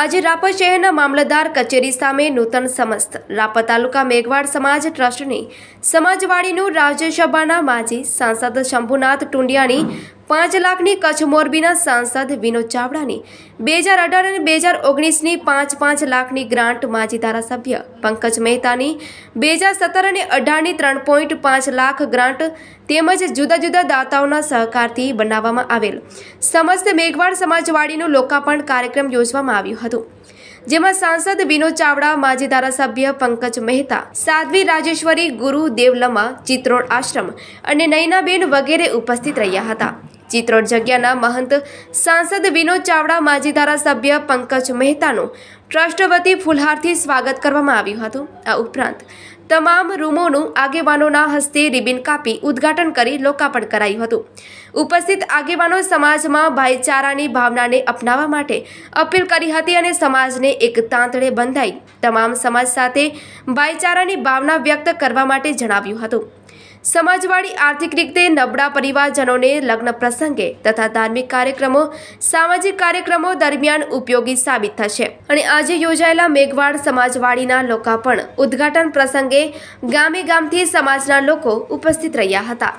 આજે રાપર શહેરના મામલતદાર કચેરી સામે નૂતન સમસ્ત રાપર તાલુકા મેઘવાડ સમાજ ટ્રસ્ટની સમાજવાડીનું રાજ્યસભાના માજી સાંસદ શંભુનાથ ટુંડિયાની પાંચ લાખની કચ્છ મોરબીના સાંસદ વિનોદ ચાવડાની બે હજાર અઢાર અને બે હજાર ઓગણીસની પાંચ પાંચ લાખની ગ્રાન્ટ માજી ધારાસભ્ય પંકજ મહેતાની બે હજાર સત્તર અને અઢારની ત્રણ પોઈન્ટ પાંચ લાખ ગ્રાન્ટ તેમજ જુદા જુદા દાતાઓના સહકારથી બનાવવામાં આવેલ સમસ્ત મેઘવાડ સમાજવાડીનું લોકાર્પણ કાર્યક્રમ યોજવામાં આવ્યું હતું જેમાં સાંસદ વિનોદ ચાવડા માજી ધારાસભ્ય પંકજ મહેતા સાધ્વી રાજેશ્વરી ગુરુ દેવલમા ચિત્રોડ આશ્રમ અને નયનાબેન વગેરે ઉપસ્થિત રહ્યા હતા ચિત્રોડ જગ્યાના મહંત સાંસદ વિનોદ ચાવડા માજી ધારાસભ્ય પંકજ મહેતાનું ટ્રસ્ટ વતી ફુલહારથી સ્વાગત કરવામાં આવ્યું હતું આ ઉપરાંત તમામ રૂમોનું આગેવાનોના હસ્તે રિબિન કાપી ઉદ્ઘાટન કરી લોકાર્પણ કરાયું હતું ઉપસ્થિત આગેવાનો સમાજમાં ભાઈચારાની ભાવનાને અપનાવવા માટે અપીલ કરી હતી અને સમાજને એક તાંતળે બંધાઈ તમામ સમાજ સાથે ભાઈચારાની ભાવના વ્યક્ત કરવા માટે જણાવ્યું હતું સમાજવાડી આર્થિક રીતે નબળા પરિવારજનોને લગ્ન પ્રસંગે તથા ધાર્મિક કાર્યક્રમો સામાજિક કાર્યક્રમો દરમિયાન ઉપયોગી સાબિત થશે અને આજે યોજાયેલા મેઘવાડ સમાજવાડીના લોકાર્પણ ઉદ્ઘાટન પ્રસંગે ગામે ગામથી સમાજના લોકો ઉપસ્થિત રહ્યા હતા